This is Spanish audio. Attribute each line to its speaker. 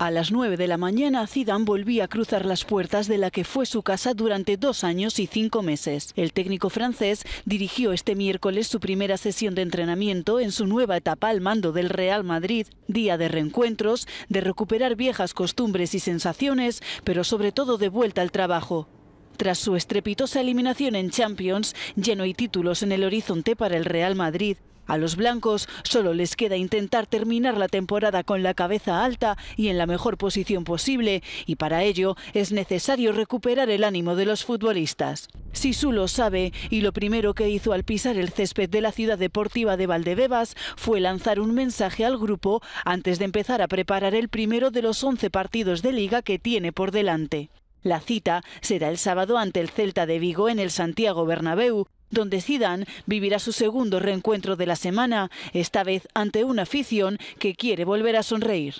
Speaker 1: A las 9 de la mañana, Zidane volvía a cruzar las puertas de la que fue su casa durante dos años y cinco meses. El técnico francés dirigió este miércoles su primera sesión de entrenamiento en su nueva etapa al mando del Real Madrid, día de reencuentros, de recuperar viejas costumbres y sensaciones, pero sobre todo de vuelta al trabajo. Tras su estrepitosa eliminación en Champions, lleno y títulos en el horizonte para el Real Madrid, a los blancos solo les queda intentar terminar la temporada con la cabeza alta y en la mejor posición posible, y para ello es necesario recuperar el ánimo de los futbolistas. Sisu lo sabe y lo primero que hizo al pisar el césped de la ciudad deportiva de Valdebebas fue lanzar un mensaje al grupo antes de empezar a preparar el primero de los 11 partidos de liga que tiene por delante. La cita será el sábado ante el Celta de Vigo en el Santiago Bernabéu, donde Zidane vivirá su segundo reencuentro de la semana, esta vez ante una afición que quiere volver a sonreír.